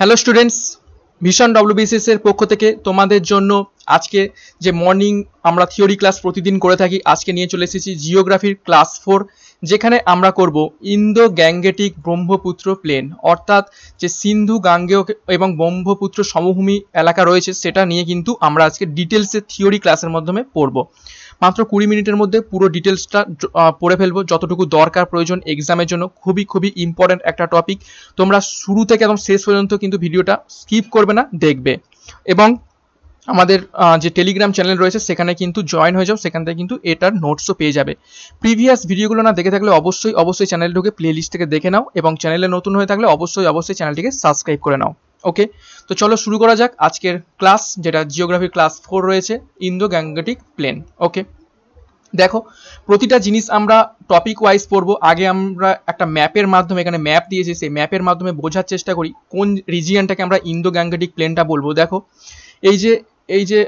hello students ভীষণ WBCS এর পক্ষ থেকে তোমাদের জন্য আজকে যে মর্নিং আমরা থিওরি ক্লাস প্রতিদিন করে থাকি আজকে নিয়ে চলে এসেছি জিওগ্রাফির ক্লাস ফোর যেখানে আমরা করব ইন্দো গ্যাঙ্গেটিক ব্রহ্মপুত্র প্লেন অর্থাৎ যে সিন্ধু গাঙ্গেয় এবং ব্রহ্মপুত্র সমভূমি এলাকা রয়েছে সেটা নিয়ে কিন্তু আমরা আজকে ডিটেলসে থিওরি ক্লাসের মাধ্যমে পড়বো মাত্র কুড়ি মিনিটের মধ্যে পুরো ডিটেলসটা পড়ে ফেলবো যতটুকু দরকার প্রয়োজন এক্সামের জন্য খুবই খুবই ইম্পর্ট্যান্ট একটা টপিক তোমরা শুরু থেকে একদম শেষ পর্যন্ত কিন্তু ভিডিওটা স্কিপ করবে না দেখবে এবং আমাদের যে টেলিগ্রাম চ্যানেল রয়েছে সেখানে কিন্তু জয়েন হয়ে যাও সেখান থেকে কিন্তু এটার নোটসও পেয়ে যাবে প্রিভিয়াস ভিডিওগুলো না দেখে থাকলে অবশ্যই অবশ্যই চ্যানেল ঢুকে প্লে লিস্ট থেকে দেখে নাও এবং চ্যানেলে নতুন হয়ে থাকলে অবশ্যই অবশ্যই চ্যানেলটিকে সাবস্ক্রাইব করে নাও ওকে তো চলো শুরু করা যাক আজকের ক্লাস যেটা জিওগ্রাফি ক্লাস ফোর রয়েছে ইন্দো গ্যাঙ্গেটিক প্লেন ওকে দেখো প্রতিটা জিনিস আমরা টপিক ওয়াইজ পড়ব আগে আমরা একটা ম্যাপের মাধ্যমে এখানে ম্যাপ দিয়েছি সেই ম্যাপের মাধ্যমে বোঝার চেষ্টা করি কোন রিজিয়ানটাকে আমরা ইন্দো গ্যাঙ্গেটিক প্লেনটা বলবো দেখো এই যে এই যে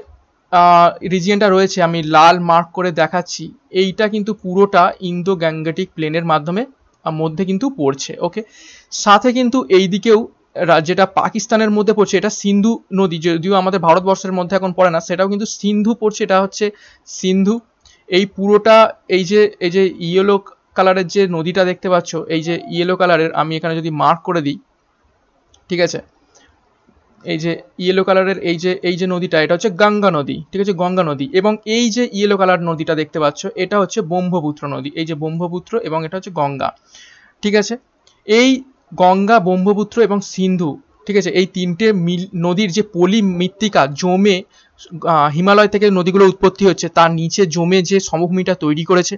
রিজিয়নটা রয়েছে আমি লাল মার্ক করে দেখাচ্ছি এইটা কিন্তু পুরোটা ইন্দো গ্যাঙ্গেটিক প্লেনের মাধ্যমে মধ্যে কিন্তু পড়ছে ওকে সাথে কিন্তু এই দিকেও যেটা পাকিস্তানের মধ্যে পড়ছে এটা সিন্ধু নদী যদিও আমাদের ভারতবর্ষের মধ্যে এখন পড়ে না সেটাও কিন্তু সিন্ধু পড়ছে এটা হচ্ছে সিন্ধু এই পুরোটা এই যে এই যে ইয়েলো কালারের যে নদীটা দেখতে পাচ্ছ এই যে ইয়েলো কালারের আমি এখানে যদি মার্ক করে দিই ঠিক আছে এই যে ইয়েলো কালারের এই যে এই যে নদীটা এটা হচ্ছে গঙ্গা নদী ঠিক আছে গঙ্গা নদী এবং এই যে ইয়েলো কালার নদীটা দেখতে পাচ্ছ এটা হচ্ছে ব্রহ্মপুত্র নদী এই যে ব্রহ্মপুত্র এবং এটা হচ্ছে গঙ্গা ঠিক আছে এই গঙ্গা ব্রহ্মপুত্র এবং সিন্ধু ঠিক আছে এই তিনটে মিল নদীর যে পলি মৃত্তিকা জমে হিমালয় থেকে নদীগুলো উৎপত্তি হচ্ছে তার নিচে জমে যে সমভূমিটা তৈরি করেছে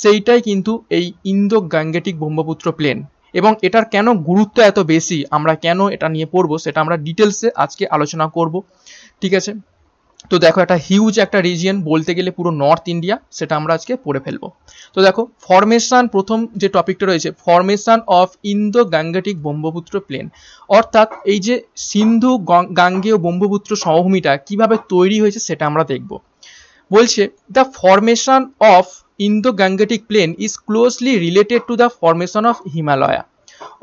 সেইটাই কিন্তু এই ইন্দো গ্যাঙ্গেটিক ব্রহ্মপুত্র প্লেন এবং এটার কেন গুরুত্ব এত বেশি আমরা কেন এটা নিয়ে পড়বো সেটা আমরা ডিটেলসে আজকে আলোচনা করব ঠিক আছে তো দেখো একটা হিউজ একটা রিজিয়ন বলতে গেলে পুরো নর্থ ইন্ডিয়া সেটা আমরা আজকে পড়ে ফেলবো তো দেখো ফরমেশন প্রথম যে টপিকটা রয়েছে formation of Indo Gangetic Brahmaputra plain অর্থাৎ এই যে সিন্ধু গাঙ্গেয় ব্রহ্মপুত্র সমভূমিটা কিভাবে তৈরি হয়েছে সেটা আমরা দেখব বলছে the formation of Indo Gangetic plain is closely related to the formation of Himalaya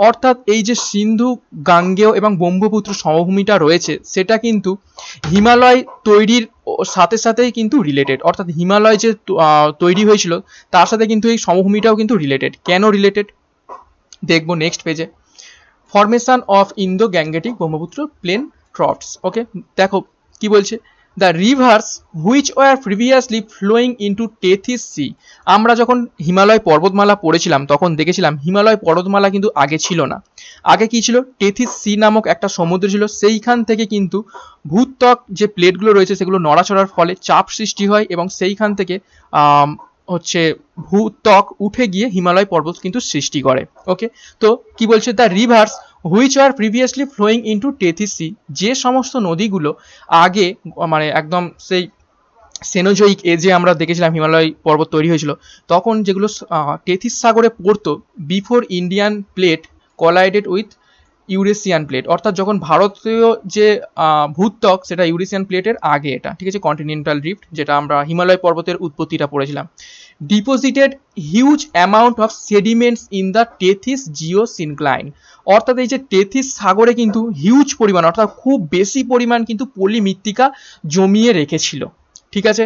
অর্থাৎ এই যে সিন্ধু গাঙ্গেয় এবং ব্রহ্মপুত্র সমভূমিটা রয়েছে সেটা কিন্তু হিমালয় তৈরির সাথে সাথেই কিন্তু রিলেটেড অর্থাৎ হিমালয় যে তৈরি হয়েছিল তার সাথে কিন্তু এই সমভূমিটাও কিন্তু রিলেটেড কেন রিলেটেড দেখব নেক্সট পেজে formation of Indo Gangetic Brahmaputra plain ট্রটস ওকে দেখো কি বলছে the rivers which were previously flowing into Tethys sea আমরা যখন হিমালয় পর্বতমালা পড়েছিলাম তখন দেখেছিলাম হিমালয় পর্বতমালা কিন্তু আগে ছিল না আগে কি ছিল টেথিস সি নামক একটা সমুদ্র ছিল সেইখান থেকে কিন্তু ভূত্বক যে প্লেটগুলো রয়েছে সেগুলো নড়াচড়ার ফলে চাপ সৃষ্টি হয় এবং সেইখান থেকে হচ্ছে ভূত্বক উঠে গিয়ে হিমালয় পর্বত কিন্তু সৃষ্টি করে ওকে তো কি বলছে the rivers which are previously flowing into Tethys sea যে সমস্ত নদীগুলো আগে মানে একদম সেই সেনোজয়িক এজে আমরা দেখেছিলাম হিমালয় পর্বত তৈরি হয়েছিল তখন যেগুলো টেথিস সাগরে পড়তো before Indian plate collided with Eurasian plate অর্থাৎ যখন ভারতীয় যে ভূত্বক সেটা ইউরেশিয়ান প্লেটের আগে এটা ঠিক আছে কন্টিনেন্টাল ড্রিফ্ট যেটা আমরা হিমালয় পর্বতের উৎপত্তিটা পড়েছিলাম deposited huge amount of sediments in the Tethys geosyncline অর্থাৎ এই যে টেথিস সাগরে কিন্তু হিউজ পরিমাণ অর্থাৎ খুব বেশি পরিমাণ কিন্তু পলি মৃত্তিকা জমিয়ে রেখেছিল ঠিক আছে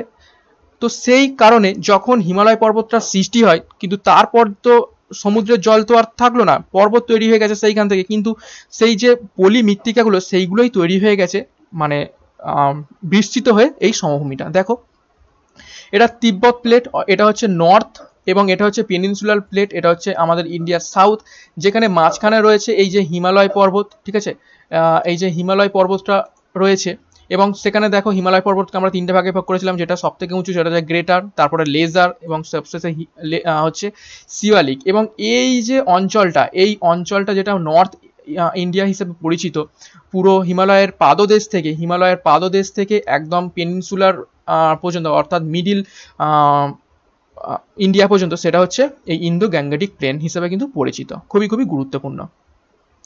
তো সেই কারণে যখন হিমালয় পর্বতটার সৃষ্টি হয় কিন্তু তারপর তো সমুদ্রের জল তো আর থাকলো না পর্বত তৈরি হয়ে গেছে সেইখান থেকে কিন্তু সেই যে পলি মৃত্তিকাগুলো সেইগুলোই তৈরি হয়ে গেছে মানে বিস্তৃত হয়ে এই সমভূমিটা দেখো এটা তিব্বত প্লেট এটা হচ্ছে নর্থ এবং এটা হচ্ছে পেনিনসুলার প্লেট এটা হচ্ছে আমাদের ইন্ডিয়ার সাউথ যেখানে মাঝখানে রয়েছে এই যে হিমালয় পর্বত ঠিক আছে এই যে হিমালয় পর্বতটা রয়েছে এবং সেখানে দেখো হিমালয় পর্বতকে আমরা তিনটে ভাগে ভাগ করেছিলাম যেটা সব থেকে উঁচু সেটা হচ্ছে গ্রেটার তারপরে লেজার এবং সবশেষে হচ্ছে শিওয়ালিক এবং এই যে অঞ্চলটা এই অঞ্চলটা যেটা নর্থ ইন্ডিয়া হিসেবে পরিচিত পুরো হিমালয়ের পাদদেশ থেকে হিমালয়ের পাদদেশ থেকে একদম পেনিনসুলার পর্যন্ত অর্থাৎ মিডিল ইন্ডিয়া পর্যন্ত সেটা হচ্ছে এই ইন্দো গ্যাঙ্গেটিক প্লেন হিসেবে কিন্তু পরিচিত খুবই খুবই গুরুত্বপূর্ণ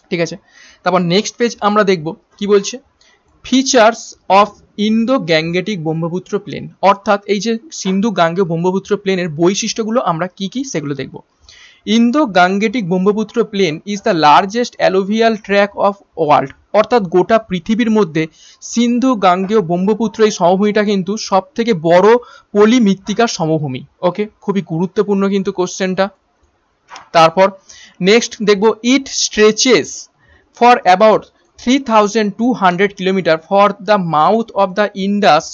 ঠিক আছে তারপর নেক্সট পেজ আমরা দেখব কি বলছে features of Indo Gangetic Brahmaputra plain অর্থাৎ এই যে সিন্ধু গাঙ্গে ব্রহ্মপুত্র প্লেনের বৈশিষ্ট্যগুলো আমরা কি কি সেগুলো দেখব Indo Gangetic Brahmaputra plain is the largest alluvial track of world অর্থাৎ গোটা পৃথিবীর মধ্যে সিন্ধু গাঙ্গেয় ব্রহ্মপুত্র এই সমভূমিটা কিন্তু সব থেকে বড় পলি মৃত্তিকার সমভূমি ওকে খুবই গুরুত্বপূর্ণ কিন্তু কোশ্চেনটা তারপর নেক্সট দেখব it stretches for about three thousand two hundred kilometre for the mouth of the Indus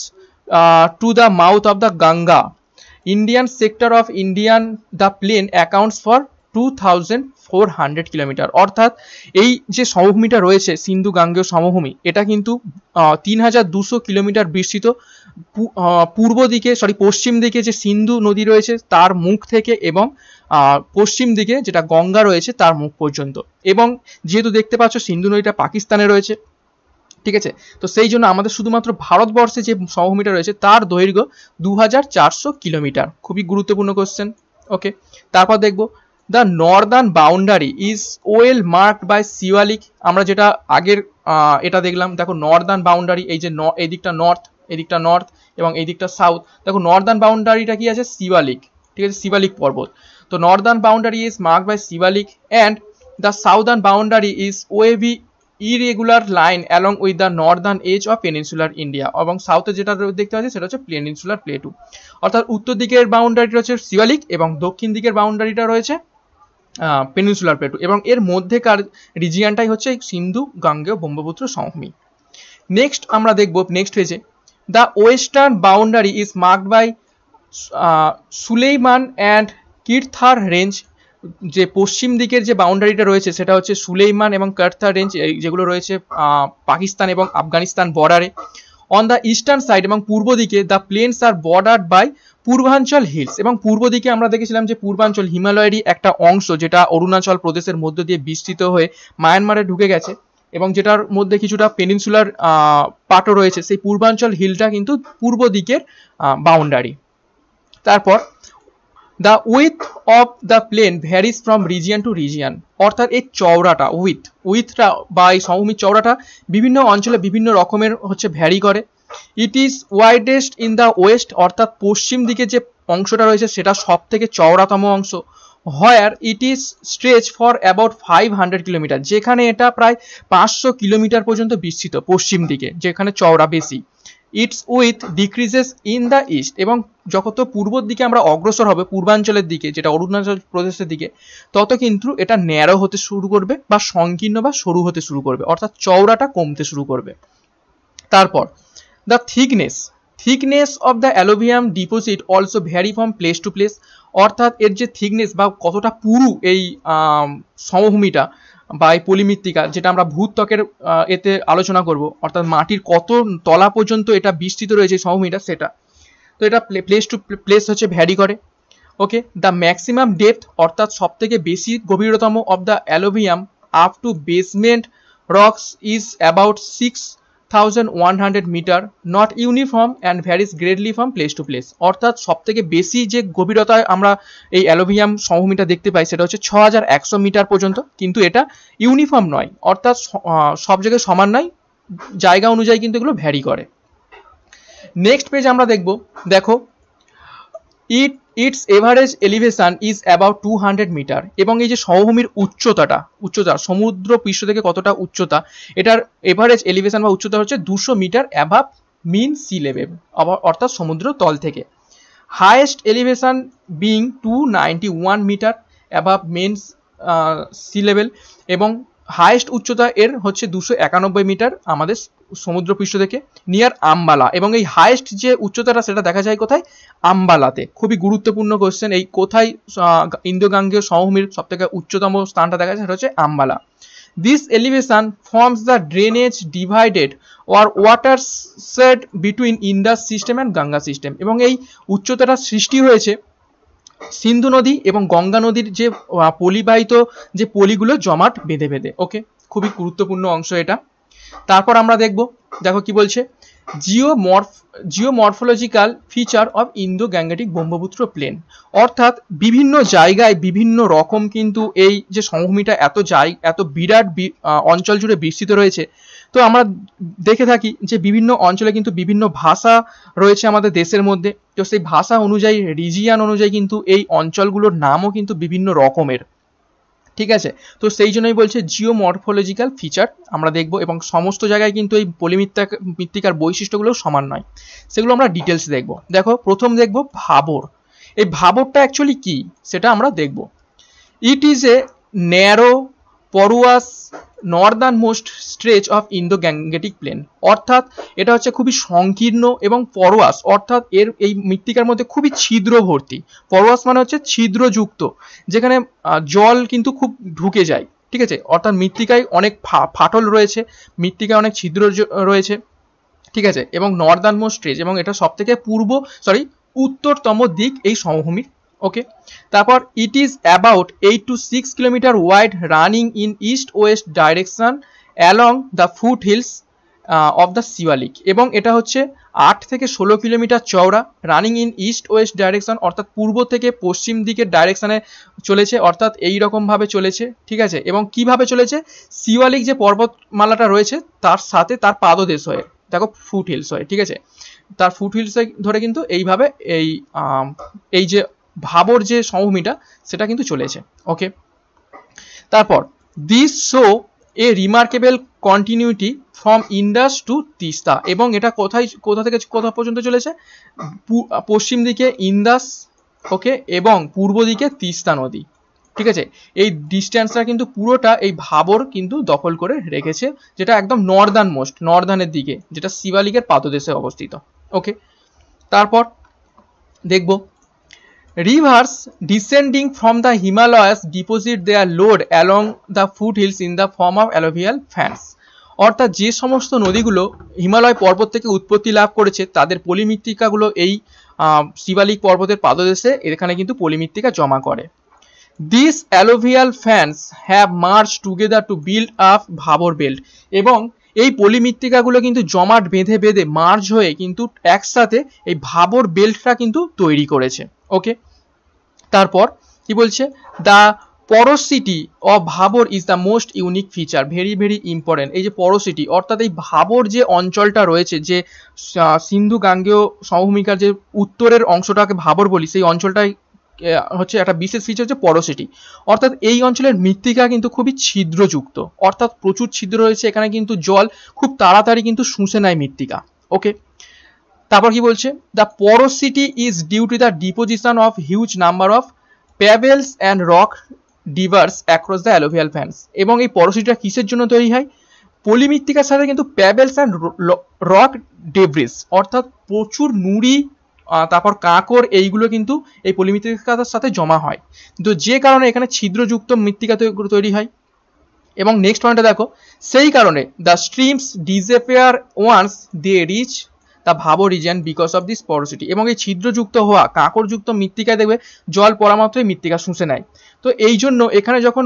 to the mouth of the Ganga Indian the plain accounts for two thousand four hundred kilometre অর্থাৎ এই যে সমভূমিটা রয়েছে সিন্ধু গাঙ্গেয় সমভূমি এটা কিন্তু তিন কিলোমিটার বিস্তৃত পূর্ব দিকে সরি পশ্চিম দিকে যে সিন্ধু নদী রয়েছে তার মুখ থেকে এবং পশ্চিম দিকে যেটা গঙ্গা রয়েছে তার মুখ পর্যন্ত এবং যেহেতু দেখতে পাচ্ছ সিন্ধু নদীটা পাকিস্তানে রয়েছে ঠিক আছে তো সেই জন্য আমাদের শুধুমাত্র ভারতবর্ষে যে সমভূমিটা রয়েছে তার দৈর্ঘ্য দু কিলোমিটার খুবই গুরুত্বপূর্ণ কোয়েশ্চেন ওকে তারপর দেখব the northern boundary is well marked by Siwalik আমরা যেটা আগের এটা দেখলাম দেখো নর্দার্ন বাউন্ডারি এই যে এই দিকটা নর্থ এদিকটা নর্থ এবং এই দিকটা সাউথ দেখো নর্দার্ন বাউন্ডারিটা কি আছে সিওয়ালিক ঠিক আছে শিবালিক পর্বত তো northern boundary is mark by Shivalik and the southern boundary is wavy irregular line along with the northern edge of peninsular India এবং সাউথে যেটা দেখতে পাচ্ছি সেটা হচ্ছে পেনিনসুলার প্লেটু অর্থাৎ উত্তর দিকের বাউন্ডারিটা রয়েছে শিয়ালিক এবং দক্ষিণ দিকের বাউন্ডারিটা রয়েছে পেনিনসুলার প্লেটু এবং এর মধ্যেকার রিজিয়ানটাই হচ্ছে সিন্ধু গাঙ্গেয় ব্রহ্মপুত্র সমভূমি নেক্সট আমরা দেখব নেক্সট হয়েছে the western boundary is marked by Sulaiman and Kirthar range যে পশ্চিম দিকের যে বাউন্ডারিটা রয়েছে সেটা হচ্ছে সুলেইমান এবং কার্থা রেঞ্জ যেগুলো রয়েছে পাকিস্তান এবং আফগানিস্তান বর্ডারে অন দ্য ইস্টার্ন সাইড এবং পূর্ব দিকে the plains are border by Purvanchal hills এবং পূর্ব দিকে আমরা দেখেছিলাম যে পূর্বাঞ্চল হিমালয়েরই একটা অংশ যেটা অরুণাচল প্রদেশের মধ্য দিয়ে বিস্তৃত হয়ে মায়ানমারে ঢুকে গেছে এবং যেটার মধ্যে কিছুটা পেনিনসুলার পাটও রয়েছে সেই পূর্বাঞ্চল হিলটা কিন্তু পূর্ব দিকের বাউন্ডারি তারপর the width of the plain varies from region to region অর্থাৎ এর চওড়াটা উইথ উইথটা বা এই সমভূমি চওড়াটা বিভিন্ন অঞ্চলে বিভিন্ন রকমের হচ্ছে ভ্যারি করে it is widest in the west অর্থাৎ পশ্চিম দিকে যে অংশটা রয়েছে সেটা সব থেকে চওড়াতম অংশ where it is stretch for about five hundred kilometre যেখানে এটা প্রায় পাঁচশো কিলোমিটার পর্যন্ত বিস্তৃত পশ্চিম দিকে যেখানে চওড়া বেশি its width decreases in the east এবং যত পূর্বর দিকে আমরা অগ্রসর হবে পূর্বাঞ্চলের দিকে যেটা অরুণাচল প্রদেশের দিকে তত কিন্তু এটা ন্যারো হতে শুরু করবে বা সংকীর্ণ বা সরু হতে শুরু করবে অর্থাৎ চওড়াটা কমতে শুরু করবে তারপর the thickness thickness of the alluvium deposit also vary from place to place অর্থাৎ এর যে থিকনেস বা কতটা পুরু এই সমভূমিটা বাই মৃত্তিকা যেটা আমরা ভূত্বকের এতে আলোচনা করব অর্থাৎ মাটির কত তলা পর্যন্ত এটা বিস্তৃত রয়েছে সমভূমিটা সেটা তো এটা প্লেস টু প্লেস হচ্ছে ভ্যারি করে ওকে দ্য ম্যাক্সিমাম ডেপথ অর্থাৎ সবথেকে বেশি গভীরতম of the alluvium up to basement rocks is about six hundred metre not uniform and varies gradually from place to place অর্থাৎ সবথেকে বেশি যে গভীরতায় আমরা এই অ্যালোভিয়াম সমভূমিটা দেখতে পাই সেটা হচ্ছে ছ মিটার পর্যন্ত কিন্তু এটা ইউনিফর্ম নয় অর্থাৎ সব জায়গায় সমান নয় জায়গা অনুযায়ী কিন্তু এগুলো ভ্যারি করে নেক্সট পেজ আমরা দেখব দেখো it its average elevation is about two hundred metre এবং এই যে সমভূমির উচ্চতাটা উচ্চতা সমুদ্র পৃষ্ঠ থেকে কতটা উচ্চতা এটার এভারেজ এলিভেশন বা উচ্চতা হচ্ছে দুশো metre above mean sea level অর্থাৎ সমুদ্র তল থেকে highest elevation being two ninety one metre above mean sea level এবং হায়েস্ট উচ্চতা এর হচ্ছে দুশো একানব্বই মিটার আমাদের সমুদ্রপৃষ্ঠ থেকে নিয়ার আম্বালা এবং এই হায়েস্ট যে উচ্চতাটা সেটা দেখা যায় কোথায় আম্বালাতে খুবই গুরুত্বপূর্ণ কোশ্চেন এই কোথায় ইন্দো গাঙ্গীয় সমভূমির সবথেকে উচ্চতম স্থানটা দেখা যায় সেটা হচ্ছে Ambala this elevation forms the drainage divided or watershed between Indus system and Ganga system এবং এই উচ্চতাটা সৃষ্টি হয়েছে সিন্ধু নদী এবং গঙ্গা নদীর যে পলিবাহিত যে পলিগুলো জমাট বেঁধে বেঁধে ওকে খুবই গুরুত্বপূর্ণ অংশ এটা তারপর আমরা দেখব দেখো কি বলছে geomorph geomorphological feature of Indo Gangetic Brahmaputra plain অর্থাৎ বিভিন্ন জায়গায় বিভিন্ন রকম কিন্তু এই যে সমভূমিটা এত জায় এত বিরাট অঞ্চল জুড়ে বিস্তৃত রয়েছে তো আমরা দেখে থাকি যে বিভিন্ন অঞ্চলে কিন্তু বিভিন্ন ভাষা রয়েছে আমাদের দেশের মধ্যে তো সেই ভাষা অনুযায়ী রিজিয়ান অনুযায়ী কিন্তু এই অঞ্চলগুলোর নামও কিন্তু বিভিন্ন রকমের ঠিক আছে তো সেই জন্যই বলছে জিও মর্ফোলজিক্যাল ফিচার আমরা দেখব এবং সমস্ত জায়গায় কিন্তু এই পলিমিত্তা মৃত্তিকার বৈশিষ্ট্যগুলো সমান নয় সেগুলো আমরা ডিটেলস দেখব দেখো প্রথম দেখব ভাবর এই ভাবরটা অ্যাকচুয়ালি কি সেটা আমরা দেখব it is a narrow porous northern most stretch of Indo Gangetic plain অর্থাৎ এটা হচ্ছে খুবই সংকীর্ণ এবং পরোয়াস অর্থাৎ এর এই মৃত্তিকার মধ্যে খুবই ছিদ্র ভর্তি পরোয়াস মানে হচ্ছে ছিদ্রযুক্ত যেখানে জল কিন্তু খুব ঢুকে যায় ঠিক আছে অর্থাৎ মৃত্তিকায় অনেক ফাটল রয়েছে মৃত্তিকায় অনেক ছিদ্র রয়েছে ঠিক আছে এবং নর্দার্ন মোস্ট স্ট্রেচ এবং এটা সব থেকে পূর্ব সরি উত্তরতম দিক এই সমভূমির ওকে তারপর it is about eight to six kilometre wide running in east west direction along the foot hills of the Siwalik এবং এটা হচ্ছে আট থেকে ষোলো কিলোমিটার চওড়া running in east west direction অর্থাৎ পূর্ব থেকে পশ্চিম দিকের ডাইরেকশানে চলেছে অর্থাৎ এই রকমভাবে চলেছে ঠিক আছে এবং কিভাবে চলেছে শিওয়ালিক যে পর্বতমালাটা রয়েছে তার সাথে তার পাদদেশ হয়ে দেখো ফুট হিলস হয় ঠিক আছে তার ফুট হিলসে ধরে কিন্তু এইভাবে এই এই যে ভাবর যে সমভূমিটা সেটা কিন্তু চলেছে ওকে তারপর this show a remarkable continuity from Indus to Teesta এবং এটা কোথায় কোথা থেকে কোথা পর্যন্ত চলেছে পশ্চিম দিকে ইন্দাস ওকে এবং পূর্ব দিকে তিস্তা নদী ঠিক আছে এই ডিস্ট্যান্সটা কিন্তু পুরোটা এই ভাবর কিন্তু দখল করে রেখেছে যেটা একদম নর্দার্ন মোস্ট নর্দার্নের দিকে যেটা শিবালিকের পাদদেশে অবস্থিত ওকে তারপর দেখব rivers descending from the Himalayas deposit their load along the foot hills in the form of alluvial fans অর্থাৎ যে সমস্ত নদীগুলো হিমালয় পর্বত থেকে উৎপত্তি লাভ করেছে তাদের পলিমৃত্তিকাগুলো এই শিবালিক পর্বতের পাদদেশে এখানে কিন্তু পলিমৃত্তিকা জমা করে this alluvial fans have merged together to build up Bhabar belt এবং এই পলিমৃত্তিকাগুলো কিন্তু জমাট বেঁধে বেঁধে মার্জ হয়ে কিন্তু একসাথে এই ভাবর বেল্টটা কিন্তু তৈরি করেছে ওকে তারপর কি বলছে the porosity of Bhabar is the most unique feature very very important এই যে পরোসিটি অর্থাৎ এই ভাবর যে অঞ্চলটা রয়েছে যে সিন্ধু গাঙ্গেয় সমভূমিকার যে উত্তরের অংশটাকে ভাবর বলি সেই অঞ্চলটাই হচ্ছে একটা বিশেষ ফিচার হচ্ছে পরোসিটি অর্থাৎ এই অঞ্চলের মৃত্তিকা কিন্তু খুবই ছিদ্রযুক্ত অর্থাৎ প্রচুর ছিদ্র রয়েছে এখানে কিন্তু জল খুব তাড়াতাড়ি কিন্তু শুষে নেয় মৃত্তিকা ওকে তারপর কি বলছে the porosity is due to the deposition of huge number of pebbles and rock debris across the alluvial fans এবং এই পরোসিটিটা কিসের জন্য তৈরি হয় পলিমৃত্তিকার সাথে কিন্তু প্যাবেলস অ্যান্ড রক ডেব্রিস অর্থাৎ প্রচুর নুড়ি তারপর কাঁকর এইগুলো কিন্তু এই পলিমৃত্তিকার সাথে জমা হয় তো যে কারণে এখানে ছিদ্রযুক্ত মৃত্তিকা তৈরি হয় এবং নেক্সট পয়েন্টটা দেখো সেই কারণে the streams disappear once they reach the Bhabar region because of this porosity এবং এই ছিদ্রযুক্ত হওয়া কাঁকড়যুক্ত মৃত্তিকায় দেখবে জল পরামাত্রই মৃত্তিকা শুষে নেয় তো এই জন্য এখানে যখন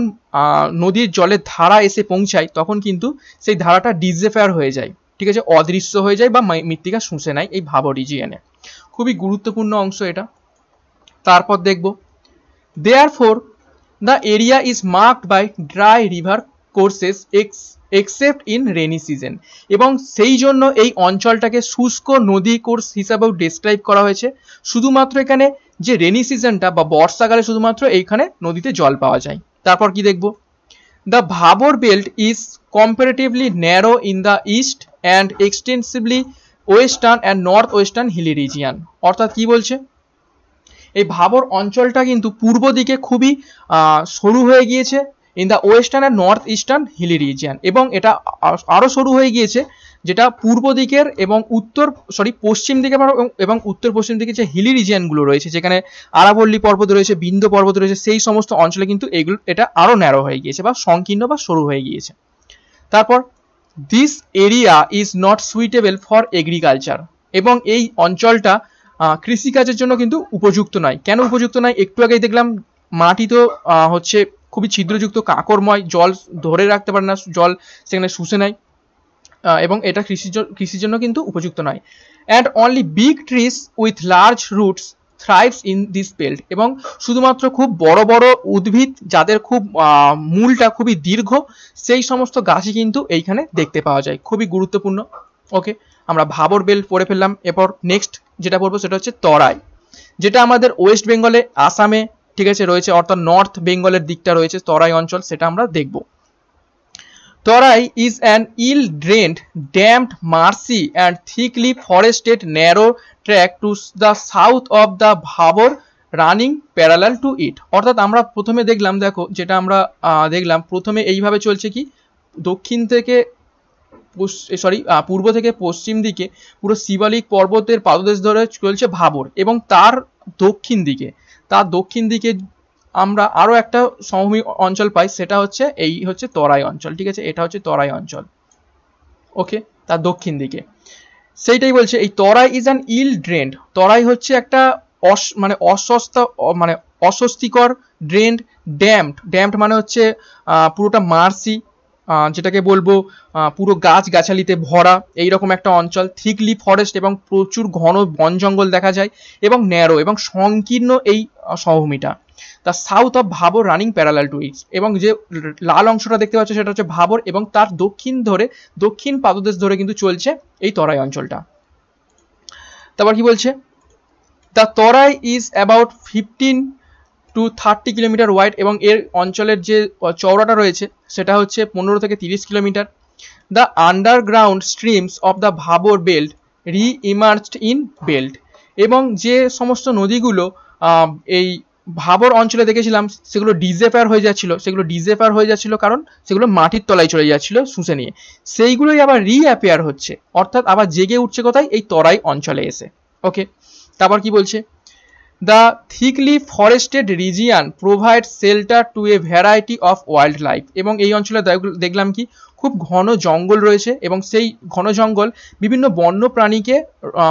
নদীর জলের ধারা এসে পৌঁছায় তখন কিন্তু সেই ধারাটা ডিজেফায়ার হয়ে যায় ঠিক আছে অদৃশ্য হয়ে যায় বা মৃত্তিকা শুষে নেয় এই ভাবো রিজিয়ানে খুবই গুরুত্বপূর্ণ অংশ এটা তারপর দেখব therefore the area is marked by dry river courses ex except in rainy season এবং সেই জন্য এই অঞ্চলটাকে শুষ্ক নদী কোর্স হিসাবেও ডিসক্রাইব করা হয়েছে শুধুমাত্র এখানে যে রেনি সিজনটা বা বর্ষাকালে শুধুমাত্র এইখানে নদীতে জল পাওয়া যায় তারপর কি দেখব the Bhabar belt is comparatively narrow in the east and extensively western and north western hilly region অর্থাৎ কি বলছে এই ভাবর অঞ্চলটা কিন্তু পূর্ব দিকে খুবই সরু হয়ে গিয়েছে in the western and north eastern hilly region এবং এটা আরও সরু হয়ে গিয়েছে যেটা পূর্ব দিকের এবং উত্তর সরি পশ্চিম দিকে এবং উত্তর পশ্চিম দিকে যে হিলি রিজিয়ানগুলো রয়েছে যেখানে আরাবল্লী পর্বত রয়েছে বিন্দু পর্বত রয়েছে সেই সমস্ত অঞ্চলে কিন্তু এগুলো এটা আরও ন্যারো হয়ে গিয়েছে বা সংকীর্ণ বা সরু হয়ে গিয়েছে তারপর this area is not suitable for agriculture এবং এই অঞ্চলটা কৃষিকাজের জন্য কিন্তু উপযুক্ত নয় কেন উপযুক্ত নয় একটু আগেই দেখলাম মাটি তো হচ্ছে খুবই ছিদ্রযুক্ত কাকরময় জল ধরে রাখতে পারে না জল সেখানে শুষে নেয় এবং এটা কৃষির কৃষির জন্য কিন্তু উপযুক্ত নয় and only big trees with large roots thrives in this belt এবং শুধুমাত্র খুব বড় বড় উদ্ভিদ যাদের খুব মূলটা খুবই দীর্ঘ সেই সমস্ত গাছই কিন্তু এইখানে দেখতে পাওয়া যায় খুবই গুরুত্বপূর্ণ ওকে আমরা ভাবর বেল্ট পড়ে ফেললাম এরপর নেক্সট যেটা পড়বো সেটা হচ্ছে তরাই যেটা আমাদের ওয়েস্ট বেঙ্গলে আসামে ঠিক আছে রয়েছে অর্থাৎ নর্থ বেঙ্গলের দিকটা রয়েছে তরাই অঞ্চল সেটা আমরা দেখব Terai is an ill drained damped marshy and thickly forested narrow track to the south of the Bhabar running parallel to it অর্থাৎ আমরা প্রথমে দেখলাম দেখো যেটা আমরা দেখলাম প্রথমে এইভাবে চলছে কি দক্ষিণ থেকে সরি পূর্ব থেকে পশ্চিম দিকে পুরো শিবালিক পর্বতের পাদদেশ ধরে চলছে ভাবর এবং তার দক্ষিণ দিকে তার দক্ষিণ দিকে আমরা আরও একটা সমভূমি অঞ্চল পাই সেটা হচ্ছে এই হচ্ছে তরাই অঞ্চল ঠিক আছে এটা হচ্ছে তরাই অঞ্চল ওকে তার দক্ষিণ দিকে সেইটাই বলছে এই Terai is an ill drained Terai হচ্ছে একটা অস মানে অস্বস্থ মানে অস্বস্তিকর ড্রেন্ড ড্যাম্পড ড্যাম্পড মানে হচ্ছে পুরোটা মার্সি যেটাকে বলবো পুরো গাছ গাছালিতে ভরা এইরকম একটা অঞ্চল থিকলি ফরেস্ট এবং প্রচুর ঘন বন জঙ্গল দেখা যায় এবং ন্যারো এবং সংকীর্ণ এই সমভূমিটা the south of Bhabar running parallel to its এবং যে লাল অংশটা দেখতে পাচ্ছ সেটা হচ্ছে ভাবর এবং তার দক্ষিণ ধরে দক্ষিণ পাদদেশ ধরে কিন্তু চলছে এই তরাই অঞ্চলটা তারপর কি বলছে the Terai is about fifteen to thirty kilometre wide এবং এর অঞ্চলের যে চওড়াটা রয়েছে সেটা হচ্ছে পনেরো থেকে তিরিশ kilometre the underground streams of the Bhabar belt reemerged in belt এবং যে সমস্ত নদীগুলো এই ভাবর অঞ্চলে দেখেছিলাম সেগুলো ডিজেফার হয়ে যাচ্ছিল সেগুলো ডিজেফার হয়ে যাচ্ছিল কারণ সেগুলো মাটির তলায় চলে যাচ্ছিল শুষে নিয়ে সেইগুলোই আবার রিঅ্যাপেয়ার হচ্ছে অর্থাৎ আবার জেগে উঠছে কোথায় এই তরাই অঞ্চলে এসে ওকে তারপর কি বলছে the thickly forested region provide shelter to a variety of wildlife এবং এই অঞ্চলে দেখলাম কি খুব ঘন জঙ্গল রয়েছে এবং সেই ঘন জঙ্গল বিভিন্ন বন্য প্রাণীকে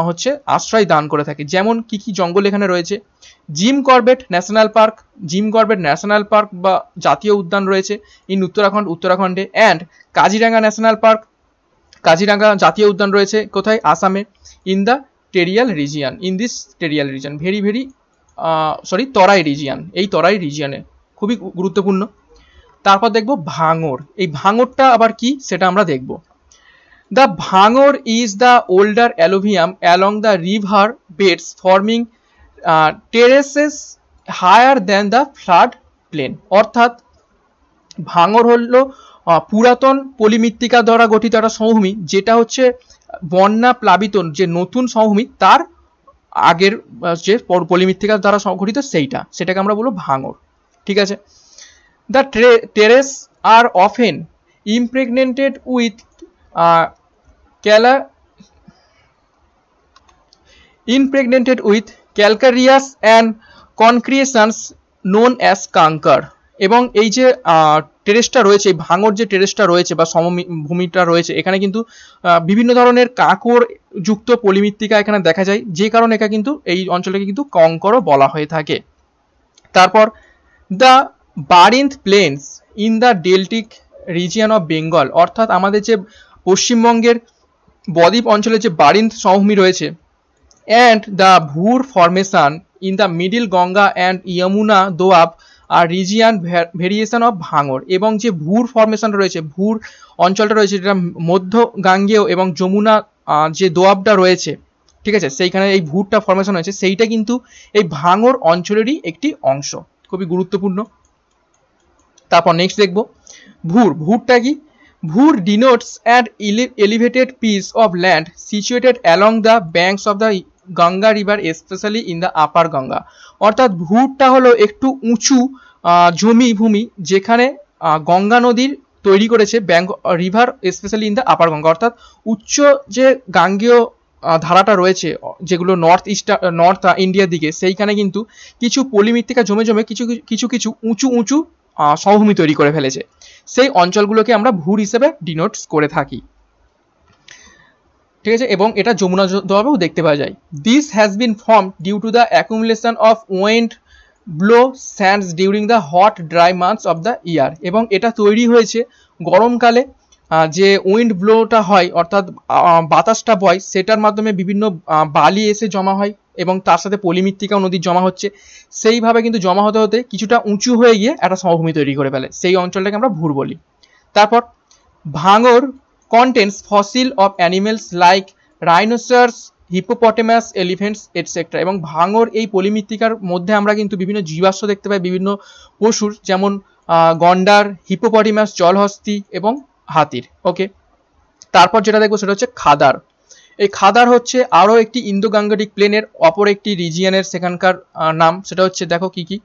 হচ্ছে আশ্রয় দান করে থাকে যেমন কি কি জঙ্গল এখানে রয়েছে Jim Corbett national park Jim Corbett national park বা জাতীয় উদ্যান রয়েছে ইন উত্তরাখণ্ড উত্তরাখণ্ডে and Kaziranga national park Kaziranga জাতীয় উদ্যান রয়েছে কোথায় আসামে in the terrial region in this terrial region very very sorry Terai region এই তরাই রিজিয়ানে খুবই গুরুত্বপূর্ণ তারপর দেখব ভাঙর এই ভাঙরটা আবার কি সেটা আমরা দেখব the Bhangar is the older alluvium along the river beds forming terraces higher than the flood plain অর্থাৎ ভাঙর হল পুরাতন পলিমৃত্তিকা দ্বারা গঠিত একটা সমভূমি যেটা হচ্ছে বন্যা প্লাবিত যে নতুন সমভূমি তার আগের যে পলিমৃত্তিকার দ্বারা সংঘটিত সেইটা সেটাকে আমরা বলবো ভাঙর ঠিক আছে the terrace are often impregnated with cal impregnated with calcareous and concretions known as kankar এবং এই যে টেরেসটা রয়েছে এই ভাঙর যে টেরেসটা রয়েছে বা সমভূমিটা রয়েছে এখানে কিন্তু বিভিন্ন ধরনের কাঁকর যুক্ত পলিমৃত্তিকা এখানে দেখা যায় যে কারণে এটা কিন্তু এই অঞ্চলকে কিন্তু কঙ্করও বলা হয়ে থাকে তারপর the Barind plains in the deltaic region of Bengal অর্থাৎ আমাদের যে পশ্চিমবঙ্গের বদ্বীপ অঞ্চলে যে বারিন্থ সমভূমি রয়েছে and the Bhur formation in the middle Ganga and Yamuna doab are region variation of Bhangar এবং যে ভূর ফর্মেশন রয়েছে ভূর অঞ্চলটা রয়েছে যেটা মধ্য গাঙ্গেয় এবং যমুনা যে দোয়াবটা রয়েছে ঠিক আছে সেইখানে এই ভূরটা ফর্মেশন হয়েছে সেইটা কিন্তু এই ভাঙর অঞ্চলেরই একটি অংশ খুবই গুরুত্বপূর্ণ তারপর নেক্সট দেখব ভূর ভূরটা কি Bhur denotes and elevated piece of land situated along the banks of the Ganga river specially in the upper Ganga অর্থাৎ ভুটটা হলো একটু উঁচু জমি ভূমি যেখানে গঙ্গা নদীর তৈরি করেছে bank river specially in the upper Ganga অর্থাৎ উচ্চ যে গাঙ্গীয় ধারাটা রয়েছে যেগুলো নর্থ ইস্ট নর্থ ইন্ডিয়ার দিকে সেইখানে কিন্তু কিছু পলিমৃত্তিকা জমে জমে কিছু কিছু কিছু উঁচু উঁচু সমভূমি তৈরি করে ফেলেছে সেই অঞ্চলগুলোকে আমরা ভূর হিসেবে ডিনোটস করে থাকি ঠিক আছে এবং এটা যমুনা জবাবেও দেখতে পাওয়া যায় this has been form due to the accumulation of wind blow sands during the hot dry months of the year এবং এটা তৈরি হয়েছে গরমকালে যে উইন্ড ব্লোটা হয় অর্থাৎ বাতাসটা বয় সেটার মাধ্যমে বিভিন্ন বালি এসে জমা হয় এবং তার সাথে পলিমৃত্তিকাও নদীর জমা হচ্ছে সেইভাবে কিন্তু জমা হতে হতে কিছুটা উঁচু হয়ে গিয়ে একটা সমভূমি তৈরি করে ফেলে সেই অঞ্চলটাকে আমরা ভুর বলি তারপর bhangar contains fossil of animals like rhinoceros hippopotamus elephants etcetera এবং ভাঙর এই পলিমৃত্তিকার মধ্যে আমরা কিন্তু বিভিন্ন জীবাশ্ম দেখতে পাই বিভিন্ন পশুর যেমন গন্ডার হিপোপটিমাস জলহস্তি এবং হাতির ওকে তারপর যেটা দেখবো সেটা হচ্ছে খাদার এই খাদার হচ্ছে আরও একটি ইন্দো গাঙ্গাটিক প্লেনের অপর একটি রিজিয়নের সেখানকার নাম সেটা হচ্ছে দেখো কি কি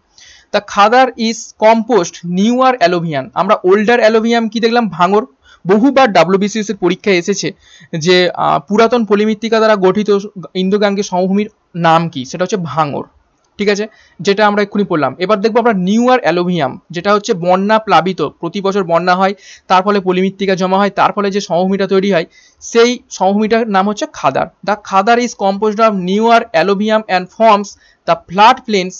the khadar is composed newer alluvium আমরা ওল্ডার অ্যালোভিয়াম কি দেখলাম ভাঙর বহুবার ডাব্লিউবিসিএস এর পরীক্ষায় এসেছে যে পুরাতন পলিমৃত্তিকা দ্বারা গঠিত ইন্দোগাঙ্গের সমভূমির নাম কি সেটা হচ্ছে ভাঙর ঠিক আছে যেটা আমরা এক্ষুনি পড়লাম এবার দেখবো আমরা নিউয়ার অ্যালোভিয়াম যেটা হচ্ছে বন্যা প্লাবিত প্রতি বছর বন্যা হয় তার ফলে পলিমৃত্তিকা জমা হয় তার ফলে যে সমভূমিটা তৈরি হয় সেই সমভূমিটার নাম হচ্ছে khadar the khadar is composed of newer alluvium and forms the flat plains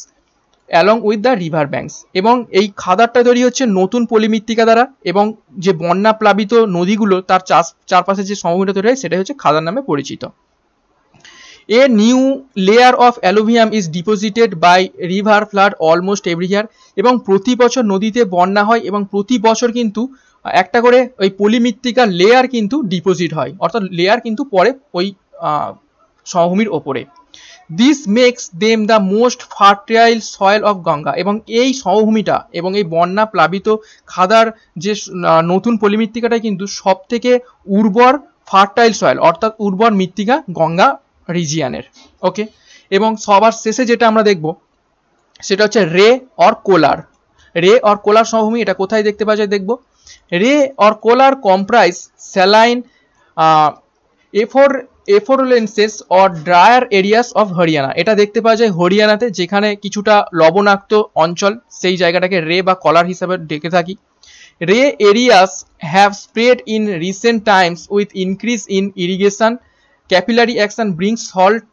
along with the river banks এবং এই খাদারটা তৈরি হচ্ছে নতুন পলিমৃত্তিকা দ্বারা এবং যে বন্যা প্লাবিত নদীগুলো তার চাষ চারপাশে যে সমভূমিটা তৈরি হয় সেটাই হচ্ছে খাদার নামে পরিচিত a new layer of alluvium is deposited by river flood almost every year এবং প্রতি বছর নদীতে বন্যা হয় এবং প্রতি বছর কিন্তু একটা করে ওই পলিমৃত্তিকার লেয়ার কিন্তু ডিপোজিট হয় অর্থাৎ লেয়ার কিন্তু পরে ওই সমভূমির ওপরে this makes them the most fertile soil of Ganga এবং এই সমভূমিটা এবং এই বন্যা প্লাবিত খাদার যে নতুন পলিমৃত্তিকাটা কিন্তু সব থেকে উর্বর ফার্টাইল সয়েল অর্থাৎ উর্বর মৃত্তিকা গঙ্গা রিজিয়ানের ওকে এবং সবার শেষে যেটা আমরা দেখব সেটা হচ্ছে রে অর কোলার রে অর কোলার সমভূমি এটা কোথায় দেখতে পাওয়া যায় দেখব reh or kallar comprise saline efflorescences or drier areas of Haryana এটা দেখতে পাওয়া যায় হরিয়ানাতে যেখানে কিছুটা লবণাক্ত অঞ্চল সেই জায়গাটাকে রে বা কলার হিসাবে ডেকে থাকি reh areas have spread in recent times with increase in irrigation capillary action brings salt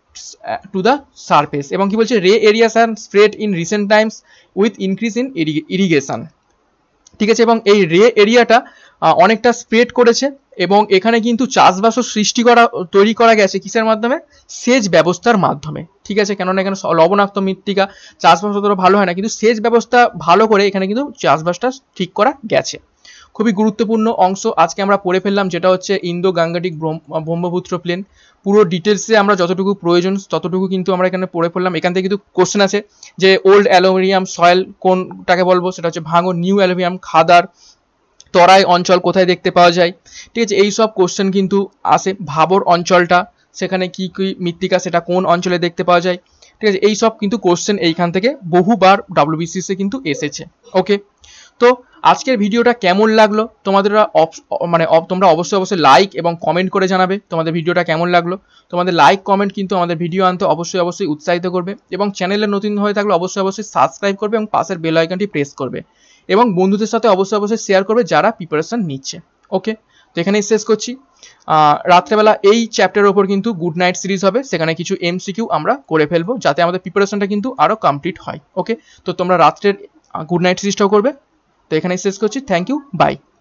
to the surface এবং কি বলছে reh areas and spread in recent times with increase in irrigation ঠিক আছে এবং এই রে এরিয়াটা অনেকটা স্প্রেড করেছে এবং এখানে কিন্তু চাষবাসও সৃষ্টি করা তৈরি করা গেছে কিসের মাধ্যমে সেচ ব্যবস্থার মাধ্যমে ঠিক আছে কেননা এখানে লবণাক্ত মৃত্তিকা চাষবাস অতটা ভালো হয় না কিন্তু সেচ ব্যবস্থা ভালো করে এখানে কিন্তু চাষবাসটা ঠিক করা গেছে খুবই গুরুত্বপূর্ণ অংশ আজকে আমরা পড়ে ফেললাম যেটা হচ্ছে ইন্দো গাঙ্গাটিক ব্রহ্মপুত্র প্লেন পুরো ডিটেলসে আমরা যতটুকু প্রয়োজন ততটুকু কিন্তু আমরা এখানে পড়ে ফেললাম এখান থেকে কিন্তু কোশ্চেন আছে যে ওল্ড অ্যালোমিনিয়াম সয়েল কোনটাকে বলবো সেটা হচ্ছে ভাঙো নিউ অ্যালোমিনিয়াম খাদার তরাই অঞ্চল কোথায় দেখতে পাওয়া যায় ঠিক আছে এই সব কোশ্চেন কিন্তু আসে ভাবর অঞ্চলটা সেখানে কি কি মৃত্তিকা সেটা কোন অঞ্চলে দেখতে পাওয়া যায় ঠিক আছে এইসব কিন্তু কোশ্চেন এইখান থেকে বহুবার ডাব্লিউবিসিসে কিন্তু এসেছে ওকে তো আজকের ভিডিওটা কেমন লাগলো তোমাদের মানে তোমরা অবশ্যই অবশ্যই লাইক এবং কমেন্ট করে জানাবে তোমাদের ভিডিওটা কেমন লাগলো তোমাদের লাইক কমেন্ট কিন্তু আমাদের ভিডিও আনতে অবশ্যই অবশ্যই উৎসাহিত করবে এবং চ্যানেলে নতুন হয়ে থাকলে অবশ্যই অবশ্যই সাবস্ক্রাইব করবে এবং পাশের বেল আইকনটি প্রেস করবে এবং বন্ধুদের সাথে অবশ্যই অবশ্যই শেয়ার করবে যারা প্রিপারেশান নিচ্ছে ওকে তো এখানেই শেষ করছি রাত্রেবেলা এই চ্যাপ্টারের ওপর কিন্তু গুড নাইট সিরিজ হবে সেখানে কিছু এমসিকিউ আমরা করে ফেলবো যাতে আমাদের প্রিপারেশনটা কিন্তু আরও কমপ্লিট হয় ওকে তো তোমরা রাত্রের গুড নাইট সিরিজটাও করবে তো এখানেই শেষ করছি থ্যাংক ইউ বাই